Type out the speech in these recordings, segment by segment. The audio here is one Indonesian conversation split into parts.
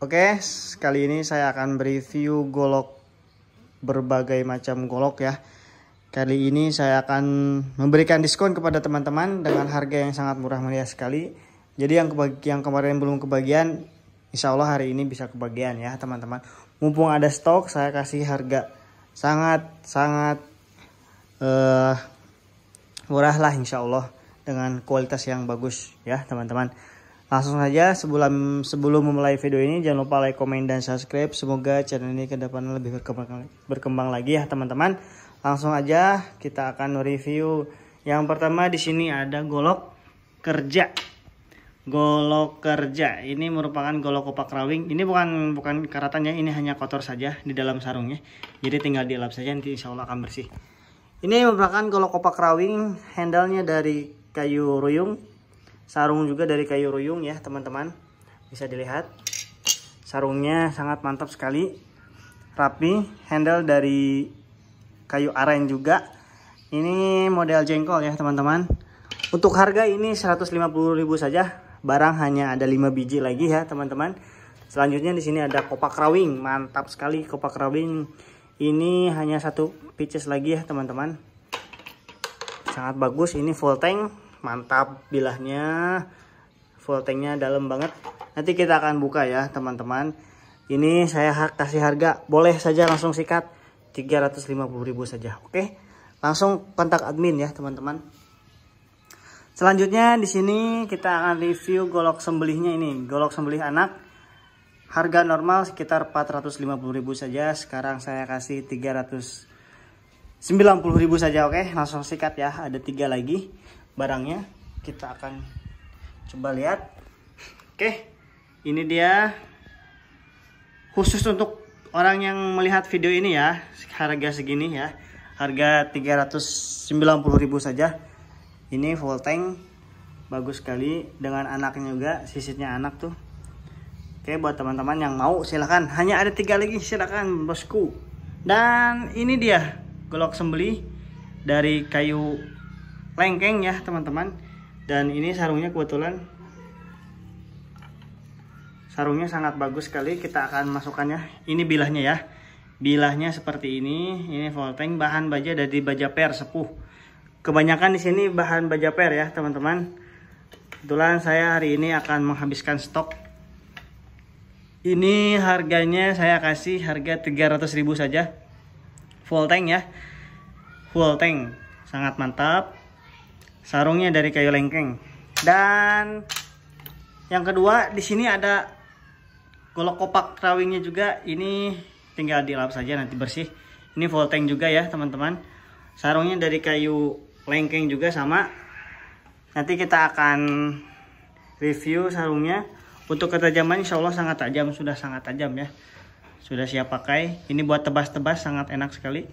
Oke, kali ini saya akan review golok berbagai macam golok ya. Kali ini saya akan memberikan diskon kepada teman-teman dengan harga yang sangat murah meriah sekali. Jadi yang yang kemarin belum kebagian, insya Allah hari ini bisa kebagian ya teman-teman. Mumpung ada stok, saya kasih harga sangat sangat uh, murah lah insya Allah dengan kualitas yang bagus ya teman-teman. Langsung saja sebelum sebelum memulai video ini jangan lupa like, komen dan subscribe. Semoga channel ini ke depan lebih berkembang berkembang lagi ya teman-teman. Langsung aja kita akan review. Yang pertama di sini ada golok kerja. Golok kerja ini merupakan golok opak rawing. Ini bukan bukan karatannya, ini hanya kotor saja di dalam sarungnya. Jadi tinggal dielap saja nanti insya Allah akan bersih. Ini merupakan golok opak rawing, handle-nya dari kayu ruyung sarung juga dari kayu ruyung ya teman-teman bisa dilihat sarungnya sangat mantap sekali rapi handle dari kayu aren juga ini model jengkol ya teman-teman untuk harga ini 150.000 saja barang hanya ada 5 biji lagi ya teman-teman selanjutnya di sini ada kopak rawing mantap sekali kopak rawing ini hanya satu pieces lagi ya teman-teman sangat bagus ini full tank mantap bilahnya full tanknya dalam banget nanti kita akan buka ya teman-teman ini saya kasih harga boleh saja langsung sikat 350.000 saja oke langsung kontak admin ya teman-teman selanjutnya di sini kita akan review golok sembelihnya ini golok sembelih anak harga normal sekitar 450.000 saja sekarang saya kasih 300 90.000 saja oke langsung sikat ya ada tiga lagi barangnya kita akan coba lihat oke ini dia khusus untuk orang yang melihat video ini ya harga segini ya harga 390.000 saja ini full tank bagus sekali dengan anaknya juga sisitnya anak tuh oke buat teman-teman yang mau silahkan hanya ada tiga lagi silahkan bosku dan ini dia golok sembeli dari kayu lengkeng ya teman-teman dan ini sarungnya kebetulan sarungnya sangat bagus sekali kita akan masukkannya ini bilahnya ya bilahnya seperti ini ini volteng bahan baja dari baja per sepuh kebanyakan di sini bahan baja per ya teman-teman kebetulan saya hari ini akan menghabiskan stok ini harganya saya kasih harga 300.000 saja full tank ya full tank sangat mantap sarungnya dari kayu lengkeng dan yang kedua di sini ada golok kopak rawingnya juga ini tinggal dilap saja nanti bersih ini full tank juga ya teman-teman sarungnya dari kayu lengkeng juga sama nanti kita akan review sarungnya untuk ketajaman insya Allah sangat tajam sudah sangat tajam ya sudah siap pakai ini buat tebas-tebas sangat enak sekali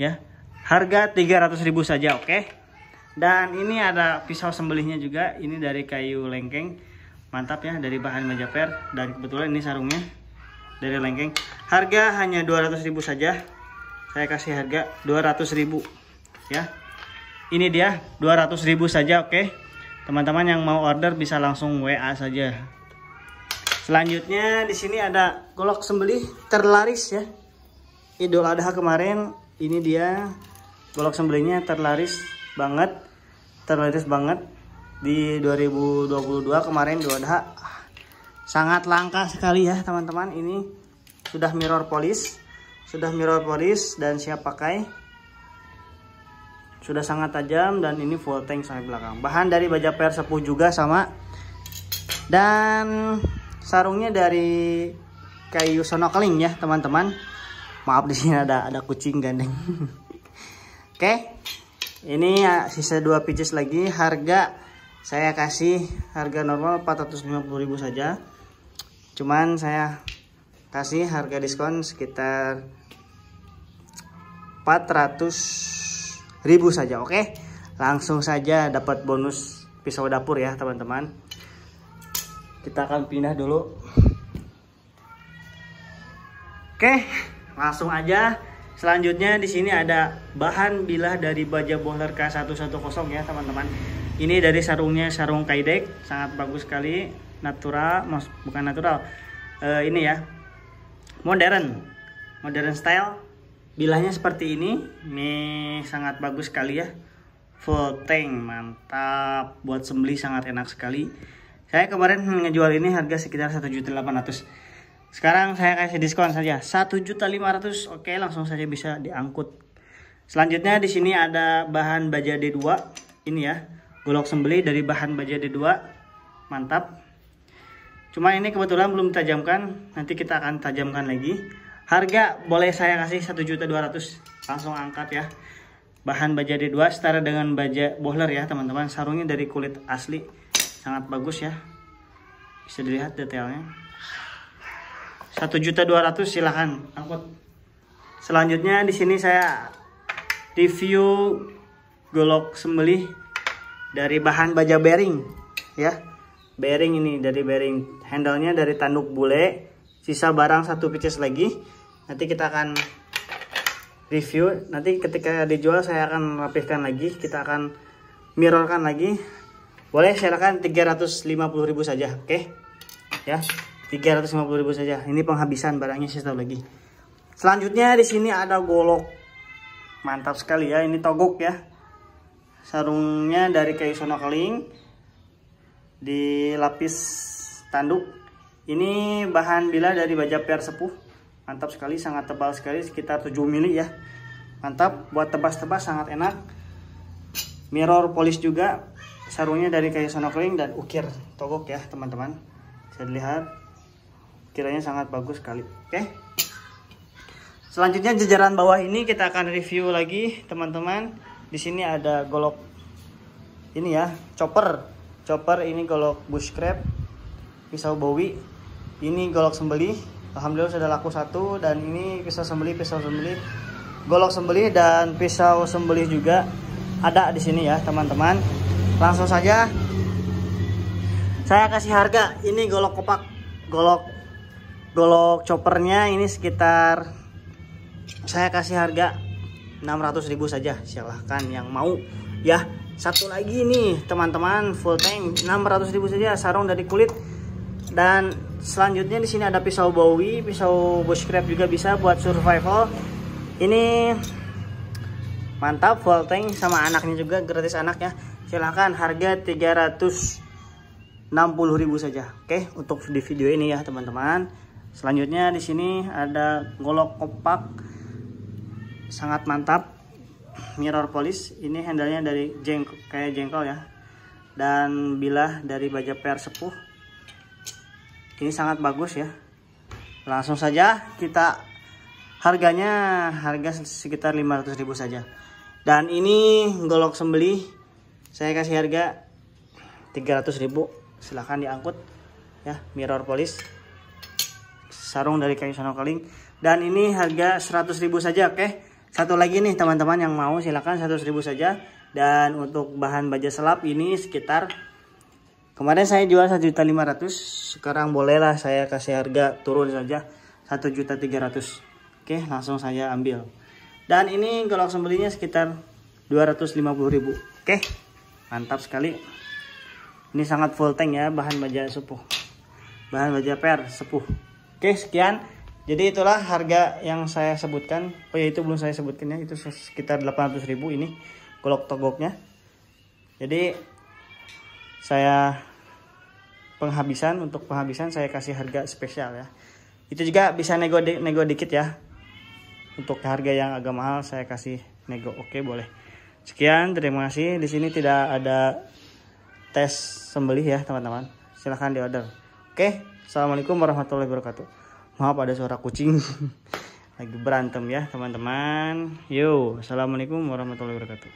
ya harga 300.000 saja oke okay? Dan ini ada pisau sembelihnya juga. Ini dari kayu lengkeng. Mantap ya dari bahan majaper. Dan kebetulan ini sarungnya dari lengkeng. Harga hanya 200.000 saja. Saya kasih harga 200.000 ya. Ini dia 200.000 saja, oke. Teman-teman yang mau order bisa langsung WA saja. Selanjutnya di sini ada golok sembelih terlaris ya. Idul Adha kemarin ini dia golok sembelihnya terlaris banget ternotis banget di 2022 kemarin di Wadha sangat langka sekali ya teman-teman ini sudah mirror polish sudah mirror polish dan siap pakai sudah sangat tajam dan ini full tank sampai belakang bahan dari baja per sepuh juga sama dan sarungnya dari kayu sonokeling ya teman-teman maaf di sini ada ada kucing gandeng oke okay ini ya, sisa dua pieces lagi harga saya kasih harga normal 450.000 saja cuman saya kasih harga diskon sekitar 400.000 saja oke langsung saja dapat bonus pisau dapur ya teman-teman kita akan pindah dulu oke langsung aja Selanjutnya di sini ada bahan bilah dari baja bohler K110 ya teman-teman. Ini dari sarungnya sarung kaidek, sangat bagus sekali, natural, bukan natural. e, ini ya. Modern. Modern style. Bilahnya seperti ini. Ini sangat bagus sekali ya. Full tank, mantap. Buat sembeli sangat enak sekali. Saya kemarin ngejual ini harga sekitar 1.800. Sekarang saya kasih diskon saja juta 1.500. Oke, langsung saja bisa diangkut. Selanjutnya di sini ada bahan baja D2 ini ya. Golok sembeli dari bahan baja D2. Mantap. Cuma ini kebetulan belum tajamkan, nanti kita akan tajamkan lagi. Harga boleh saya kasih juta 1.200. Langsung angkat ya. Bahan baja D2 setara dengan baja bohler ya, teman-teman. Sarungnya dari kulit asli. Sangat bagus ya. Bisa dilihat detailnya satu juta dua ratus silahkan angkut selanjutnya di sini saya review golok sembelih dari bahan baja bearing ya bearing ini dari bearing handle nya dari tanduk bule sisa barang satu pieces lagi nanti kita akan review nanti ketika dijual saya akan rapihkan lagi kita akan mirrorkan lagi boleh silakan 350.000 saja oke okay? ya 350.000 saja. Ini penghabisan barangnya saya tahu lagi. Selanjutnya di sini ada golok. Mantap sekali ya, ini togok ya. Sarungnya dari kayu sonokeling dilapis tanduk. Ini bahan bila dari baja per sepuh. Mantap sekali, sangat tebal sekali, sekitar 7 mili ya. Mantap, buat tebas-tebas sangat enak. Mirror polis juga. Sarungnya dari kayu sonokeling dan ukir togok ya, teman-teman. Saya lihat kiranya sangat bagus sekali oke okay? selanjutnya jajaran bawah ini kita akan review lagi teman-teman di sini ada golok ini ya chopper chopper ini golok bushcraft, pisau bowie ini golok sembeli, alhamdulillah sudah laku satu dan ini pisau sembeli, pisau sembeli. golok sembeli dan pisau sembeli juga ada di sini ya teman-teman langsung saja saya kasih harga ini golok kopak golok golok choppernya ini sekitar saya kasih harga 600 ribu saja silahkan yang mau ya satu lagi nih teman-teman full tank ribu saja sarung dari kulit dan selanjutnya di sini ada pisau bowie pisau bushcraft juga bisa buat survival ini mantap full tank sama anaknya juga gratis anak ya silahkan harga 360 ribu saja oke untuk di video ini ya teman-teman Selanjutnya di sini ada golok kompak sangat mantap mirror polis, ini handlenya dari jengkol kayak jengkol ya dan bilah dari baja PR sepuh ini sangat bagus ya langsung saja kita harganya harga sekitar ribu saja dan ini golok sembeli saya kasih harga ribu, silahkan diangkut ya mirror polis sarung dari kayu sanokeling dan ini harga ribu saja oke okay? satu lagi nih teman-teman yang mau silahkan ribu saja dan untuk bahan baja selap ini sekitar kemarin saya jual 1.500 sekarang bolehlah saya kasih harga turun saja 1.300 oke okay? langsung saya ambil dan ini kalau sembelinya sekitar 250.000 oke okay? mantap sekali ini sangat full tank ya bahan baja sepuh bahan baja per sepuh Oke, sekian. Jadi itulah harga yang saya sebutkan. Oh ya itu belum saya sebutkan ya, itu sekitar 800 ribu ini golok togoknya. Jadi saya penghabisan untuk penghabisan saya kasih harga spesial ya. Itu juga bisa nego di, nego dikit ya. Untuk harga yang agak mahal saya kasih nego. Oke, boleh. Sekian, terima kasih. Di sini tidak ada tes sembelih ya, teman-teman. Silahkan di order. Oke. Assalamualaikum warahmatullahi wabarakatuh. Maaf ada suara kucing. Lagi berantem ya teman-teman. Yo, assalamualaikum warahmatullahi wabarakatuh.